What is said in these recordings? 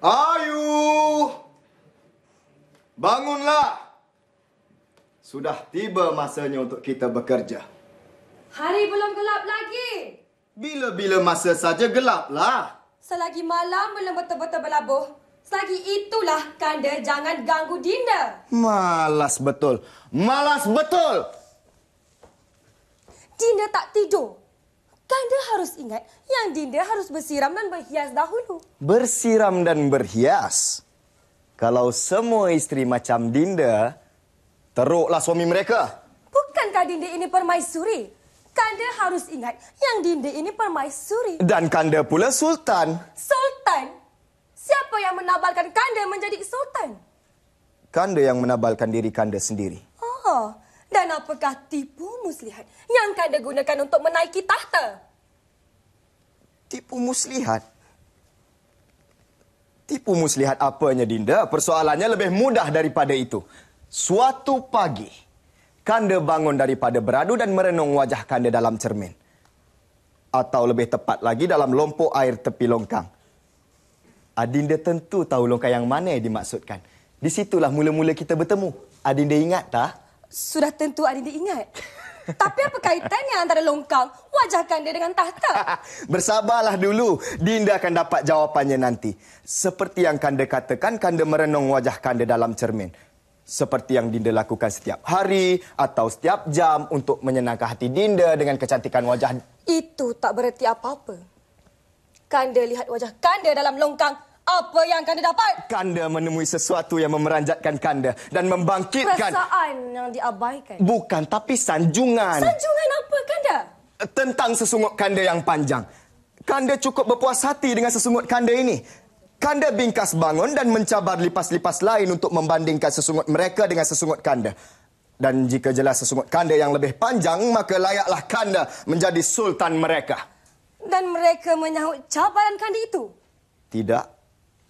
Ayu! Bangunlah! Sudah tiba masanya untuk kita bekerja. Hari belum gelap lagi. Bila-bila masa saja gelaplah. Selagi malam belum betul-betul berlabuh, selagi itulah kanda jangan ganggu Dinda. Malas betul. Malas betul! Dinda tak tidur. Ganda harus ingat yang dinda harus bersiram dan berhias dahulu. Bersiram dan berhias? Kalau semua isteri macam dinda, teruklah suami mereka. Bukankah dinda ini permaisuri? Kanda harus ingat yang dinda ini permaisuri. Dan kanda pula sultan. Sultan? Siapa yang menabalkan kanda menjadi sultan? Kanda yang menabalkan diri kanda sendiri. Oh, dan apakah tipu muslihat yang kau dah gunakan untuk menaiki tahta? Tipu muslihat? Tipu muslihat apanya, Dinda? Persoalannya lebih mudah daripada itu. Suatu pagi, kanda bangun daripada beradu dan merenung wajah kanda dalam cermin. Atau lebih tepat lagi dalam lompok air tepi longkang. Adinda ah, tentu tahu longkang yang mana yang dimaksudkan. Di situlah mula-mula kita bertemu. Adinda ah, ingat tak? Sudah tentu Adinda diingat, Tapi apa kaitannya antara longkang wajahkan dia dengan tahta? Bersabarlah dulu. Dinda akan dapat jawapannya nanti. Seperti yang Kanda katakan, Kanda merenung wajah Kanda dalam cermin. Seperti yang Dinda lakukan setiap hari atau setiap jam untuk menyenangkan hati Dinda dengan kecantikan wajah. Itu tak bererti apa-apa. Kanda lihat wajah Kanda dalam longkang apa yang Kanda dapat? Kanda menemui sesuatu yang memeranjatkan Kanda dan membangkitkan... Perasaan yang diabaikan? Bukan, tapi sanjungan. Sanjungan apa, Kanda? Tentang sesungut Kanda yang panjang. Kanda cukup berpuas hati dengan sesungut Kanda ini. Kanda bingkas bangun dan mencabar lipas-lipas lain untuk membandingkan sesungut mereka dengan sesungut Kanda. Dan jika jelas sesungut Kanda yang lebih panjang, maka layaklah Kanda menjadi sultan mereka. Dan mereka menyahut cabaran Kanda itu? Tidak.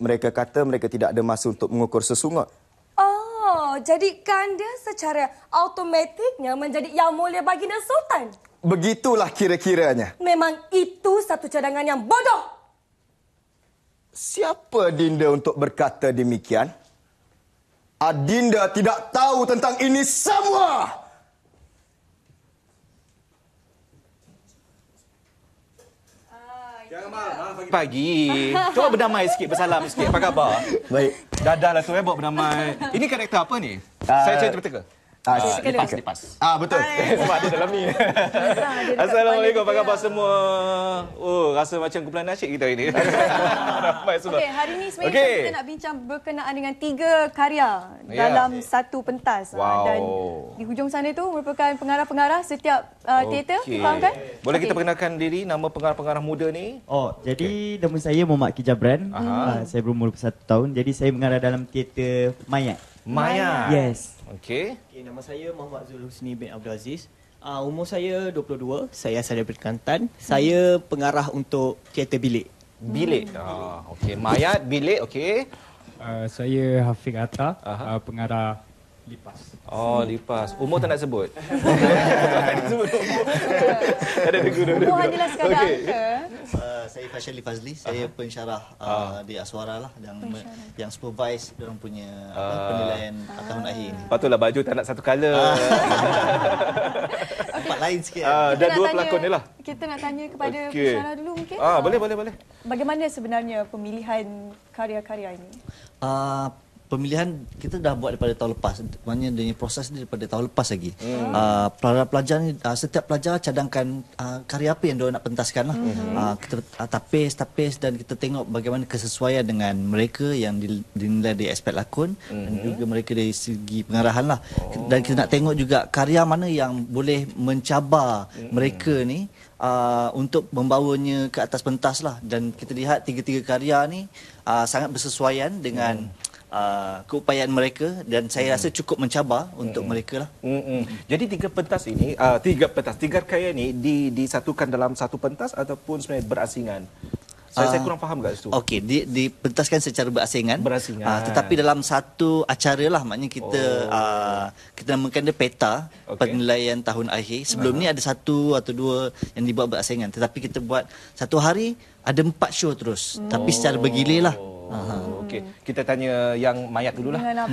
Mereka kata mereka tidak ada masa untuk mengukur sesungut. Oh, jadi kanda secara automatiknya menjadi Yang Mulia Baginda Sultan? Begitulah kira-kiranya. Memang itu satu cadangan yang bodoh! Siapa Dinda untuk berkata demikian? Adinda tidak tahu tentang ini semua! pagi. Cuba berdamai sikit, bersalam sikit. Apa khabar? Baik. Dadah lah tu eh, buat berdamai. Ini karakter apa ni? Uh, Saya cerita betul ke? Ah, uh, lepas, lepas. Ah, betul. Sebab dia dalam ni. Assalamualaikum, apa khabar semua? Oh, rasa macam kumpulan nasyid kita hari ni. Ramai semua. Okey, hari ni sebenarnya okay. kita nak bincang berkenaan dengan tiga karya ya. dalam yeah. satu pentas. Ah, wow. Dan di hujung sana tu merupakan pengarah-pengarah setiap uh, ah, okay. teater, faham kan? Boleh okay. kita perkenalkan diri nama pengarah-pengarah muda ni? Oh, jadi okay. nama saya Muhammad Kijabran. Uh, saya berumur satu tahun. Jadi saya mengarah dalam teater Mayat. Maya. Yes. Okey. Okay, nama saya Muhammad Zul Husni bin Abdul Aziz. Uh, umur saya 22. Saya asal dari Kantan. Hmm. Saya pengarah untuk teater bilik. Bilik. Hmm. Ah, okey. Mayat bilik. Okey. Uh, ah, saya Hafiq Atta, uh, pengarah Lipas. Oh, lipas. Umur tak nak sebut. Ada ada guna. Umur hanyalah sekadar. Okay. Uh, saya Fashion Lipazli, saya uh pensyarah di Aswara lah dan yang supervise dia punya ah. penilaian uh. tahun ah. akhir Patutlah baju tak nak satu color. Ah. Tempat lain sikit. Uh, dan dua pelakon ni lah. Kita nak tanya kepada okay. pensyarah dulu mungkin. Ah, boleh, boleh, boleh. Bagaimana sebenarnya pemilihan karya-karya ini? Uh, pemilihan kita dah buat daripada tahun lepas maknanya dengan proses ni daripada tahun lepas lagi hmm. uh, pelajar ni uh, setiap pelajar cadangkan uh, karya apa yang dia nak pentaskan lah hmm. uh, kita uh, tapis tapis dan kita tengok bagaimana kesesuaian dengan mereka yang dinilai di aspek lakon hmm. dan juga mereka dari segi pengarahan lah oh. dan kita nak tengok juga karya mana yang boleh mencabar hmm. mereka ni Uh, untuk membawanya ke atas pentas lah dan kita lihat tiga-tiga karya ni uh, sangat bersesuaian dengan hmm uh, keupayaan mereka dan saya mm. rasa cukup mencabar mm. untuk hmm. mereka lah. Mm-mm. Hmm. Jadi tiga pentas ini, uh, tiga pentas, tiga karya ini di, disatukan dalam satu pentas ataupun sebenarnya berasingan? Saya, uh, saya kurang faham kat situ. Okey, di, dipentaskan secara berasingan. Berasingan. Uh, tetapi dalam satu acara lah, maknanya kita oh. uh, kita namakan dia peta okay. penilaian tahun akhir. Sebelum uh-huh. ni ada satu atau dua yang dibuat berasingan. Tetapi kita buat satu hari ada empat show terus. Hmm. Tapi secara bergilir lah. Oh. Oh, okay, kita tanya yang mayat dulu lah.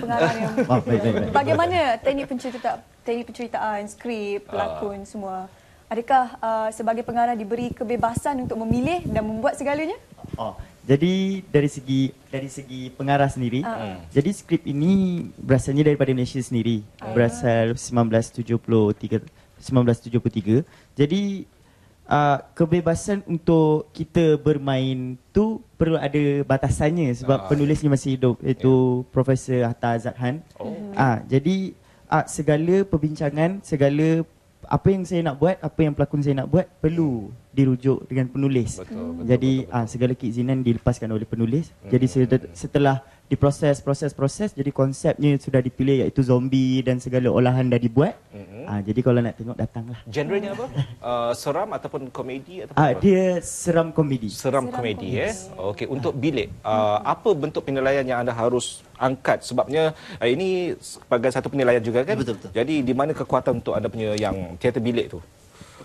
Bagaimana teknik pencerita, teknik penceritaan, skrip, ah. pelakon, uh. semua? Adakah uh, sebagai pengarah diberi kebebasan untuk memilih dan membuat segalanya? Oh, jadi dari segi dari segi pengarah sendiri. Uh. Jadi skrip ini berasalnya daripada Malaysia sendiri. Uh. Berasal 1973 1973. Jadi uh, kebebasan untuk kita bermain tu perlu ada batasannya sebab uh, penulisnya masih hidup iaitu yeah. Profesor Hatta Azad Khan. Oh. Oh. Ah jadi uh, segala perbincangan, segala apa yang saya nak buat, apa yang pelakon saya nak buat perlu dirujuk dengan penulis. Betul, betul, Jadi betul, betul, betul. Ah, segala keizinan dilepaskan oleh penulis. Hmm. Jadi setelah diproses proses proses jadi konsepnya sudah dipilih iaitu zombie dan segala olahan dah dibuat. Mm-hmm. Ah jadi kalau nak tengok datanglah. Genrenya apa? uh, seram ataupun komedi ataupun uh, apa? dia seram komedi. Seram, seram komedi, komedi eh. Okey untuk bilik uh, apa bentuk penilaian yang anda harus angkat sebabnya uh, ini sebagai satu penilaian juga kan? Betul betul. Jadi di mana kekuatan untuk anda punya yang teater bilik tu?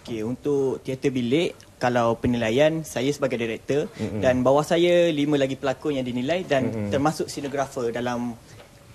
Okey, untuk teater bilik kalau penilaian saya sebagai director mm-hmm. dan bawah saya lima lagi pelakon yang dinilai dan mm-hmm. termasuk sinografer dalam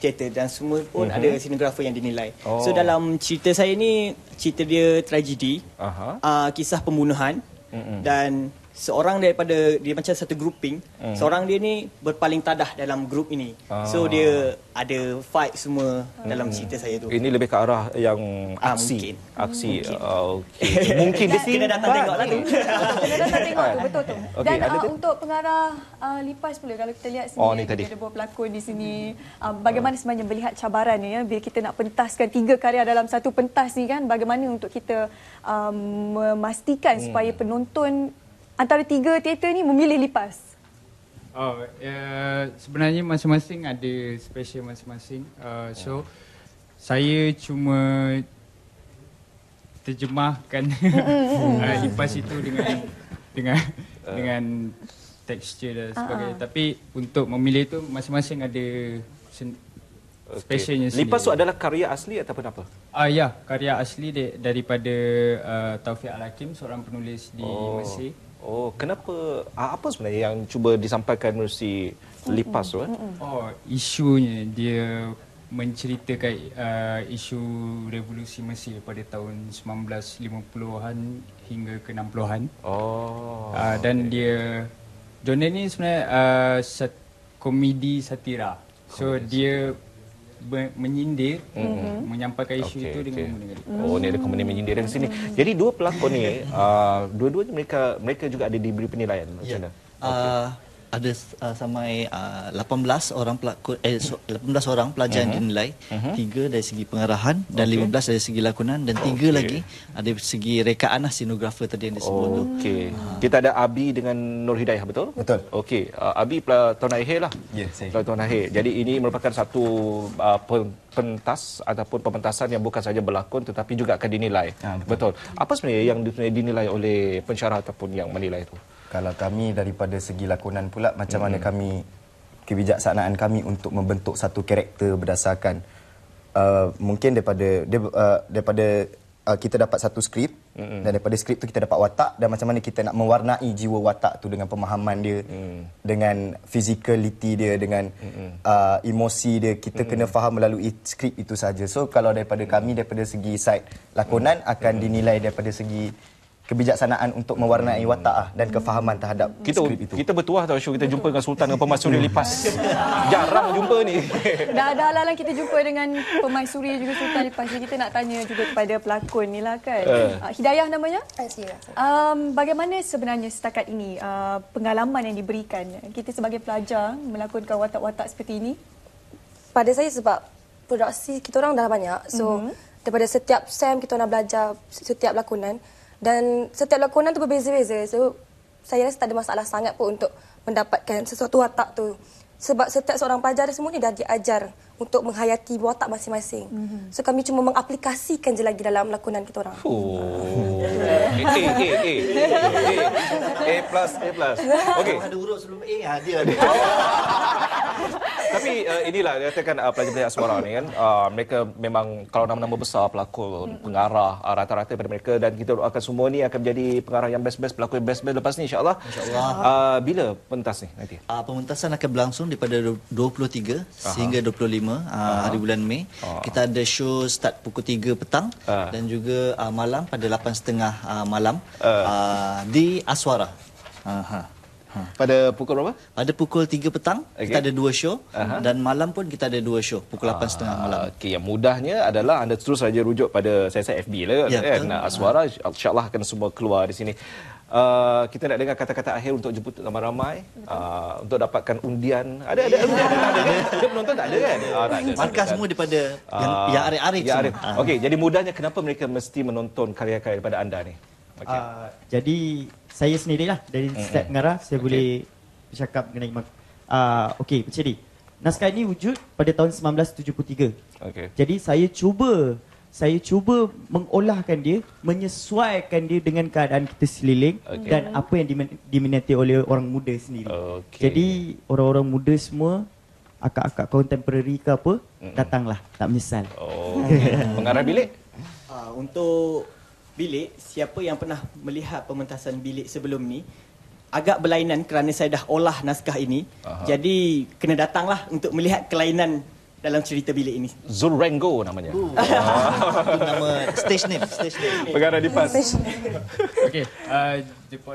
teater dan semua pun mm-hmm. ada sinografer yang dinilai. Oh. So dalam cerita saya ni cerita dia tragedi. Uh, kisah pembunuhan mm-hmm. dan seorang daripada dia macam satu grouping mm. seorang dia ni berpaling tadah dalam grup ini ah. so dia ada fight semua dalam hmm. cerita saya tu ini lebih ke arah yang ah, aksi ah, mungkin. aksi ah, okey mungkin dia sini datang tengoklah tu kena datang tengok tu betul tu okay. dan uh, untuk pengarah uh, lipas pula kalau kita lihat sini oh, ada beberapa pelakon di sini uh, bagaimana sebenarnya melihat cabaran ni ya bila kita nak pentaskan tiga karya dalam satu pentas ni kan bagaimana untuk kita um, memastikan mm. supaya penonton antara tiga teater ni memilih lipas? Oh, uh, sebenarnya masing-masing ada special masing-masing. Uh, so saya cuma terjemahkan uh, lipas itu dengan dengan dengan texture dan sebagainya. Uh-huh. Tapi untuk memilih itu masing-masing ada sen- Okay. Specialnya sendiri. Lipas itu adalah karya asli atau apa? Ah uh, ya, karya asli de- daripada uh, Taufik Al-Hakim, seorang penulis di oh. Mesir. Oh, kenapa ah, apa sebenarnya yang cuba disampaikan mesti lipas tu? Eh? Oh, isunya dia menceritakan uh, isu revolusi Mesir pada tahun 1950-an hingga ke 60-an. Oh. Uh, dan okay. dia Jonah ni sebenarnya uh, sat, komedi satira. so satira. dia menyindir mm-hmm. menyampaikan isu okay, itu dengan okay. menggunakan. Oh, ni ada komponen menyindir di sini. Mm-hmm. Jadi dua pelakon ni, uh, dua-duanya mereka mereka juga ada diberi penilaian macam yeah. mana? Uh, ada uh, samai uh, 18 orang pelakon eh so, 18 orang pelajar uh-huh. yang mhm. dinilai uh-huh. Mhm. 3 dari segi pengarahan dan okay. 15 dari segi lakonan dan tiga okay. lagi ada uh, segi rekaan lah sinografer tadi yang disebut okay. tu. Okey. Uh. Kita ada Abi dengan Nur Hidayah betul? Betul. Okey. Uh, Abi tahun akhir lah. Ya, yeah, saya. Tahun akhir. Jadi ini merupakan satu uh, pentas ataupun pementasan yang bukan saja berlakon tetapi juga akan dinilai. Ah, betul. betul. Apa sebenarnya yang dinilai oleh pensyarah ataupun yang menilai itu? Kalau kami daripada segi lakonan pula macam mm mana kami kebijaksanaan kami untuk membentuk satu karakter berdasarkan uh, mungkin daripada de, uh, daripada uh, kita dapat satu skrip mm-hmm. dan daripada skrip tu kita dapat watak dan macam mana kita nak mewarnai jiwa watak tu dengan pemahaman dia mm dengan physicality dia dengan mm-hmm. uh, emosi dia kita mm-hmm. kena faham melalui skrip itu saja. So kalau daripada kami daripada segi side lakonan mm-hmm. akan dinilai daripada segi kebijaksanaan untuk mewarnai hmm. watak ah dan kefahaman terhadap kita, skrip itu. Kita bertuah tau show kita jumpa dengan sultan dengan permaisuri hmm. lipas. Jarang jumpa ni. Dah ada lah, lah kita jumpa dengan permaisuri juga sultan lipas. Jadi kita nak tanya juga kepada pelakon ni lah kan. Uh. Hidayah namanya? Hidayah. Eh, um, bagaimana sebenarnya setakat ini uh, pengalaman yang diberikan kita sebagai pelajar melakonkan watak-watak seperti ini? Pada saya sebab produksi kita orang dah banyak. So mm-hmm. daripada setiap sem kita nak belajar setiap lakonan dan setiap lakonan tu berbeza-beza. So, saya rasa tak ada masalah sangat pun untuk mendapatkan sesuatu watak tu. Sebab setiap seorang pelajar semua ni dah diajar untuk menghayati watak masing-masing. Mm-hmm. So kami cuma mengaplikasikan je lagi dalam lakonan kita orang. Oh. Eh, eh, eh. eh. A plus, A plus. Okay. Ada urut sebelum A, ada, ada. Tapi uh, inilah dia katakan uh, eh, pelajar pelajar suara ni kan. Uh, mereka memang kalau nama-nama besar pelakon, hmm pengarah uh, rata-rata pada mereka dan kita doakan semua ni akan menjadi pengarah yang best-best, pelakon yang best-best lepas ni Insyaallah allah insya Uh, bila pentas ni nanti? Uh, ah, pementasan akan berlangsung daripada 23 uh-huh. sehingga 25 uh, uh-huh. hari bulan Mei. Uh-huh. Kita ada show start pukul 3 petang uh-huh. dan juga uh, malam pada 8.30 uh, malam uh-huh. uh, di Aswara. Aha. Uh-huh. Ha. Pada pukul berapa? Pada pukul 3 petang okay. kita ada dua show uh dan malam pun kita ada dua show pukul 8.30 uh, ah, malam. Okey, yang mudahnya adalah anda terus saja rujuk pada saya saya FB lah ya, kan betul. Ah. Aswara uh-huh. akan semua keluar di sini. Uh, kita nak dengar kata-kata akhir untuk jemput ramai-ramai uh, untuk dapatkan undian. Ada ada yeah. undian tak ada kan? Ada penonton tak ada kan? Oh, tak ada, Markas tak ada, semua kan? daripada uh, yang, arif arik-arik. Yang arik. Okey, jadi mudahnya kenapa mereka mesti menonton karya-karya daripada anda ni? okay. uh, ah, jadi saya sendiri lah dari mm-hmm. step ngara saya okay. boleh bercakap mengenai uh, okey macam ni naskah ini wujud pada tahun 1973 okey jadi saya cuba saya cuba mengolahkan dia menyesuaikan dia dengan keadaan kita seliling okay. dan apa yang diminati oleh orang muda sendiri okay. jadi orang-orang muda semua akak-akak kontemporari ke apa mm-hmm. datanglah tak menyesal oh okay. pengarah bilik uh, untuk bilik siapa yang pernah melihat pementasan bilik sebelum ni agak berlainan kerana saya dah olah naskah ini Aha. jadi kena datanglah untuk melihat kelainan dalam cerita bilik ini Zurengo namanya oh. nama stage name stage name perkara di pas okey uh,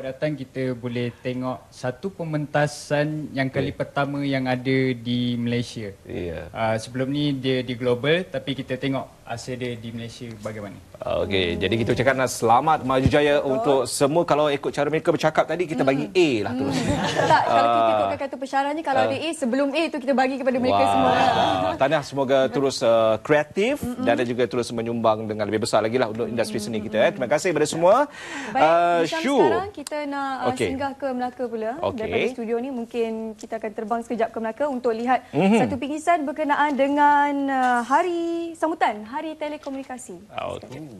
datang kita boleh tengok satu pementasan yang kali yeah. pertama yang ada di Malaysia yeah. uh, sebelum ni dia di global tapi kita tengok hasil dia di Malaysia bagaimana Okey, jadi kita ucapkanlah selamat maju jaya Betul. untuk semua kalau ikut cara mereka bercakap tadi kita bagi A lah terus. Hmm. tak kalau kita ah. ikut kata ni. kalau ada A ah. sebelum A tu kita bagi kepada mereka Wah. semua. Tanya, semoga terus uh, kreatif dan juga terus menyumbang dengan lebih besar lagi lah untuk industri seni kita eh. Terima kasih kepada semua. Baik, uh, sekarang kita nak uh, okay. singgah ke Melaka pula okay. daripada studio ni mungkin kita akan terbang sekejap ke Melaka untuk lihat mm-hmm. satu pingisan berkenaan dengan uh, hari sambutan hari telekomunikasi. Oh, Okay.